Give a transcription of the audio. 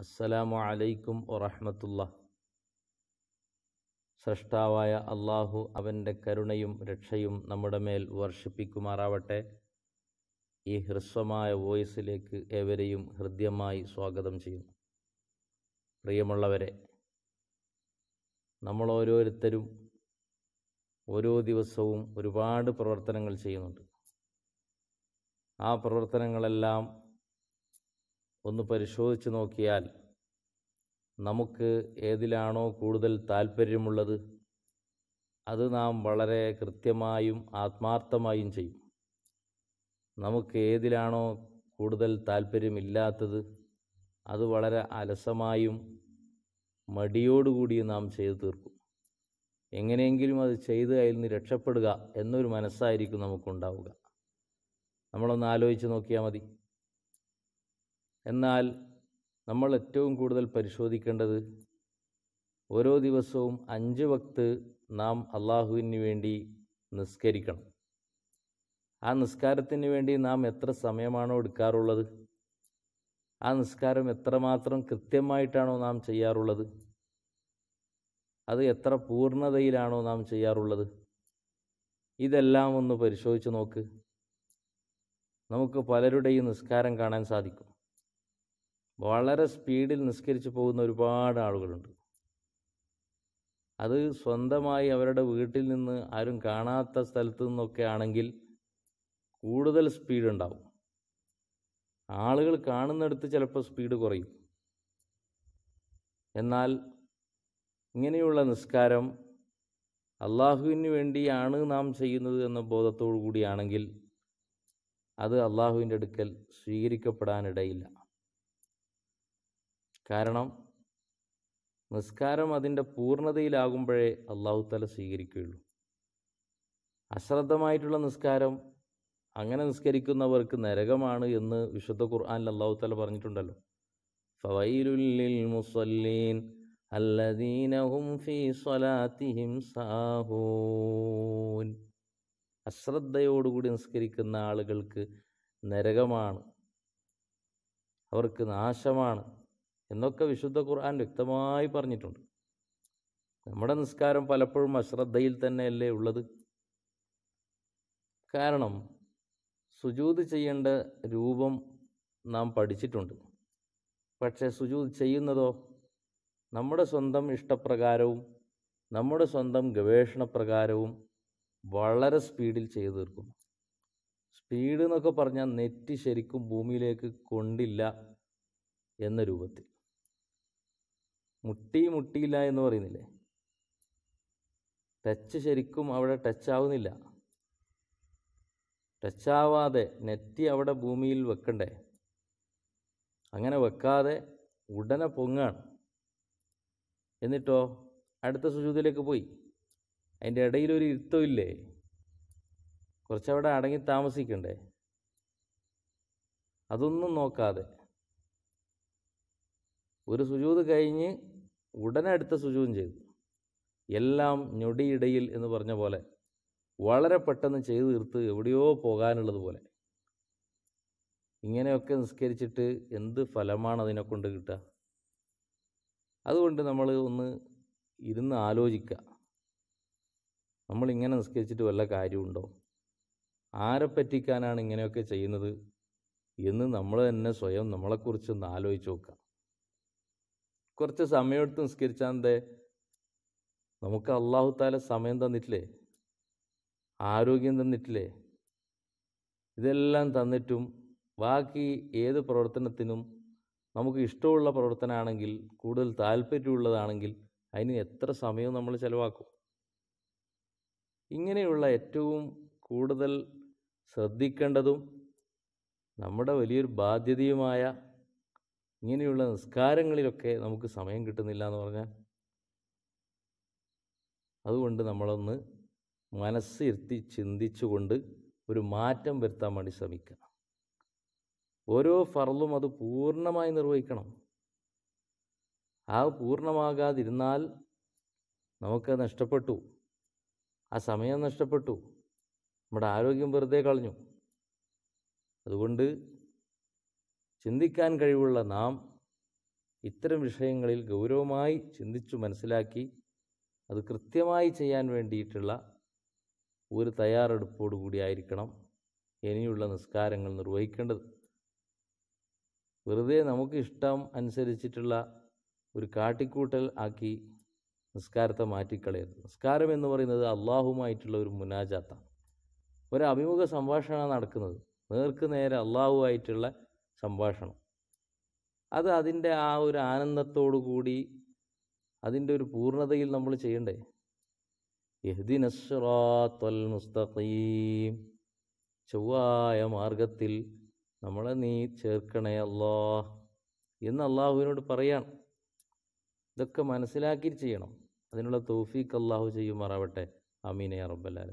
അസ്സലാമു അലൈക്കും വറഹമത്തുള്ള സൃഷ്ടാവായ അള്ളാഹു അവൻ്റെ കരുണയും രക്ഷയും നമ്മുടെ മേൽ വർഷിപ്പിക്കുമാറാവട്ടെ ഈ ഹ്രസ്വമായ വോയിസിലേക്ക് ഏവരെയും ഹൃദ്യമായി സ്വാഗതം ചെയ്യുന്നു പ്രിയമുള്ളവരെ നമ്മൾ ഓരോരുത്തരും ഓരോ ദിവസവും ഒരുപാട് പ്രവർത്തനങ്ങൾ ചെയ്യുന്നുണ്ട് ആ പ്രവർത്തനങ്ങളെല്ലാം ഒന്ന് പരിശോധിച്ച് നോക്കിയാൽ നമുക്ക് ഏതിലാണോ കൂടുതൽ താല്പര്യമുള്ളത് അത് നാം വളരെ കൃത്യമായും ആത്മാർത്ഥമായും ചെയ്യും നമുക്ക് ഏതിലാണോ കൂടുതൽ താല്പര്യമില്ലാത്തത് അത് വളരെ അലസമായും മടിയോടുകൂടിയും നാം ചെയ്തു തീർക്കും എങ്ങനെയെങ്കിലും അത് ചെയ്ത് അതിൽ നിന്ന് രക്ഷപ്പെടുക എന്നൊരു മനസ്സായിരിക്കും നമുക്കുണ്ടാവുക നമ്മളൊന്ന് ആലോചിച്ച് നോക്കിയാൽ മതി എന്നാൽ നമ്മൾ ഏറ്റവും കൂടുതൽ പരിശോധിക്കേണ്ടത് ഓരോ ദിവസവും അഞ്ച് വക്ത് നാം അള്ളാഹുവിന് വേണ്ടി നിസ്കരിക്കണം ആ നിസ്കാരത്തിന് വേണ്ടി നാം എത്ര സമയമാണോ എടുക്കാറുള്ളത് ആ നിസ്കാരം എത്രമാത്രം കൃത്യമായിട്ടാണോ നാം ചെയ്യാറുള്ളത് അത് എത്ര പൂർണ്ണതയിലാണോ നാം ചെയ്യാറുള്ളത് ഇതെല്ലാം ഒന്ന് പരിശോധിച്ച് നോക്ക് നമുക്ക് പലരുടെയും നിസ്കാരം കാണാൻ സാധിക്കും വളരെ സ്പീഡിൽ നിസ്കരിച്ച് പോകുന്ന ഒരുപാട് ആളുകളുണ്ട് അത് സ്വന്തമായി അവരുടെ വീട്ടിൽ നിന്ന് ആരും കാണാത്ത സ്ഥലത്തു നിന്നൊക്കെ ആണെങ്കിൽ കൂടുതൽ സ്പീഡ് ഉണ്ടാവും ആളുകൾ കാണുന്നിടത്ത് ചിലപ്പോൾ സ്പീഡ് കുറയും എന്നാൽ ഇങ്ങനെയുള്ള നിസ്കാരം അള്ളാഹുവിന് വേണ്ടിയാണ് നാം ചെയ്യുന്നത് എന്ന ബോധത്തോടു കൂടിയാണെങ്കിൽ അത് അള്ളാഹുവിൻ്റെ അടുക്കൽ സ്വീകരിക്കപ്പെടാനിടയില്ല കാരണം നിസ്കാരം അതിൻ്റെ പൂർണ്ണതയിലാകുമ്പോഴേ അള്ളാഹു തല സ്വീകരിക്കുകയുള്ളൂ അശ്രദ്ധമായിട്ടുള്ള നിസ്കാരം അങ്ങനെ നിസ്കരിക്കുന്നവർക്ക് നരകമാണ് എന്ന് വിശുദ്ധ ഖുർആാനിൽ അള്ളാഹു തല പറഞ്ഞിട്ടുണ്ടല്ലോ ഫവൈലുല്ലിൽ മുസല്ലീൻ അല്ലദീനഹും ഫീ സ്വലാത്തിഹിം സാഹൂൻ അശ്രദ്ധയോടുകൂടി നിസ്കരിക്കുന്ന ആളുകൾക്ക് നരകമാണ് അവർക്ക് നാശമാണ് എന്നൊക്കെ വിശുദ്ധ ഖുർആൻ വ്യക്തമായി പറഞ്ഞിട്ടുണ്ട് നമ്മുടെ നിസ്കാരം പലപ്പോഴും അശ്രദ്ധയിൽ തന്നെയല്ലേ ഉള്ളത് കാരണം സുജൂത് ചെയ്യേണ്ട രൂപം നാം പഠിച്ചിട്ടുണ്ട് പക്ഷേ സുജൂത് ചെയ്യുന്നതോ നമ്മുടെ സ്വന്തം ഇഷ്ടപ്രകാരവും നമ്മുടെ സ്വന്തം ഗവേഷണപ്രകാരവും വളരെ സ്പീഡിൽ ചെയ്തു തീർക്കുന്നു സ്പീഡ് എന്നൊക്കെ പറഞ്ഞാൽ നെറ്റ് ശരിക്കും ഭൂമിയിലേക്ക് കൊണ്ടില്ല എന്ന രൂപത്തിൽ മുട്ടി മുട്ടിയില്ല എന്ന് പറയുന്നില്ലേ ടച്ച് ശരിക്കും അവിടെ ടച്ച് ആവുന്നില്ല ടച്ച് ആവാതെ നെറ്റി അവിടെ ഭൂമിയിൽ വെക്കണ്ടേ അങ്ങനെ വെക്കാതെ ഉടനെ പൊങ്ങാണ് എന്നിട്ടോ അടുത്ത സുചൂതിലേക്ക് പോയി അതിൻ്റെ ഇടയിൽ ഒരു ഇരുത്തമില്ലേ കുറച്ചവിടെ അടങ്ങി താമസിക്കണ്ടേ അതൊന്നും നോക്കാതെ ഒരു സുജൂത് കഴിഞ്ഞ് ഉടനെ അടുത്ത സുജൂതും ചെയ്തു എല്ലാം ഞൊടിയിടയിൽ എന്ന് പറഞ്ഞ പോലെ വളരെ പെട്ടെന്ന് ചെയ്തു തീർത്ത് എവിടെയോ പോകാനുള്ളത് പോലെ ഇങ്ങനെയൊക്കെ നിസ്കരിച്ചിട്ട് എന്ത് ഫലമാണ് അതിനെ കൊണ്ട് കിട്ടുക അതുകൊണ്ട് നമ്മൾ ഒന്ന് ഇരുന്ന് ആലോചിക്കുക നമ്മളിങ്ങനെ നിസ്കരിച്ചിട്ട് വല്ല കാര്യമുണ്ടോ ആരെ പറ്റിക്കാനാണ് ഇങ്ങനെയൊക്കെ ചെയ്യുന്നത് എന്ന് നമ്മൾ തന്നെ സ്വയം നമ്മളെക്കുറിച്ചൊന്ന് ആലോചിച്ച് നോക്കുക കുറച്ച് സമയമെടുത്ത് നിസ്കരിച്ചാൽ എന്തേ നമുക്ക് അള്ളാഹു താല സമയം തന്നിട്ടില്ലേ ആരോഗ്യം തന്നിട്ടില്ലേ ഇതെല്ലാം തന്നിട്ടും ബാക്കി ഏത് പ്രവർത്തനത്തിനും നമുക്ക് ഇഷ്ടമുള്ള പ്രവർത്തനമാണെങ്കിൽ കൂടുതൽ താല്പര്യമുള്ളതാണെങ്കിൽ അതിന് എത്ര സമയവും നമ്മൾ ചിലവാക്കും ഇങ്ങനെയുള്ള ഏറ്റവും കൂടുതൽ ശ്രദ്ധിക്കേണ്ടതും നമ്മുടെ വലിയൊരു ബാധ്യതയുമായ ഇങ്ങനെയുള്ള നിസ്കാരങ്ങളിലൊക്കെ നമുക്ക് സമയം കിട്ടുന്നില്ല എന്ന് പറഞ്ഞാൽ അതുകൊണ്ട് നമ്മളൊന്ന് മനസ്സ് ഇരുത്തി ചിന്തിച്ചുകൊണ്ട് ഒരു മാറ്റം വരുത്താൻ വേണ്ടി ശ്രമിക്കുക ഓരോ ഫറലും അത് പൂർണ്ണമായി നിർവഹിക്കണം ആ പൂർണ്ണമാകാതിരുന്നാൽ നമുക്ക് നഷ്ടപ്പെട്ടു ആ സമയം നഷ്ടപ്പെട്ടു നമ്മുടെ ആരോഗ്യം വെറുതെ കളഞ്ഞു അതുകൊണ്ട് ചിന്തിക്കാൻ കഴിവുള്ള നാം ഇത്തരം വിഷയങ്ങളിൽ ഗൗരവമായി ചിന്തിച്ചു മനസ്സിലാക്കി അത് കൃത്യമായി ചെയ്യാൻ വേണ്ടിയിട്ടുള്ള ഒരു തയ്യാറെടുപ്പോടുകൂടിയായിരിക്കണം ഇനിയുള്ള നിസ്കാരങ്ങൾ നിർവഹിക്കേണ്ടത് വെറുതെ നമുക്ക് ഇഷ്ടം അനുസരിച്ചിട്ടുള്ള ഒരു കാട്ടിക്കൂട്ടൽ ആക്കി നിസ്കാരത്തെ മാറ്റിക്കളയരുത് നിസ്കാരം എന്ന് പറയുന്നത് അള്ളാഹുമായിട്ടുള്ള ഒരു മുനാജാത്താണ് ഒരു അഭിമുഖ സംഭാഷണമാണ് നടക്കുന്നത് നേർക്ക് നേരെ അള്ളാഹുമായിട്ടുള്ള സംഭാഷണം അത് അതിൻ്റെ ആ ഒരു ആനന്ദത്തോടു കൂടി അതിൻ്റെ ഒരു പൂർണ്ണതയിൽ നമ്മൾ ചെയ്യണ്ടേ യഹ്ദിനസ്റാത്തൽ മുസ്തഖീം ചൊവ്വായ മാർഗത്തിൽ നമ്മളെ നീ ചേർക്കണേ അല്ലാ എന്ന് അള്ളാഹുവിനോട് പറയാണ് ഇതൊക്കെ മനസ്സിലാക്കി ചെയ്യണം അതിനുള്ള തൗഫീഖ് അള്ളാഹു ചെയ്യുമാറാവട്ടെ അമീനയ റബ്ബല്ലാലും